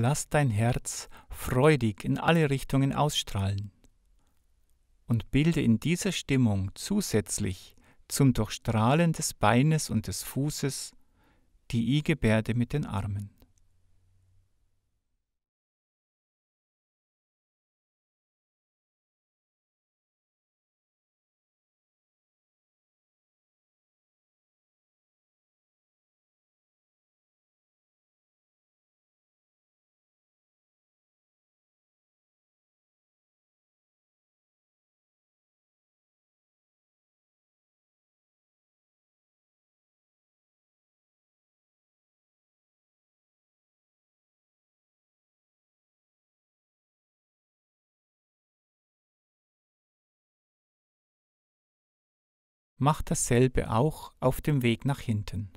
lass dein Herz freudig in alle Richtungen ausstrahlen und bilde in dieser Stimmung zusätzlich zum Durchstrahlen des Beines und des Fußes die I-Gebärde mit den Armen. macht dasselbe auch auf dem Weg nach hinten.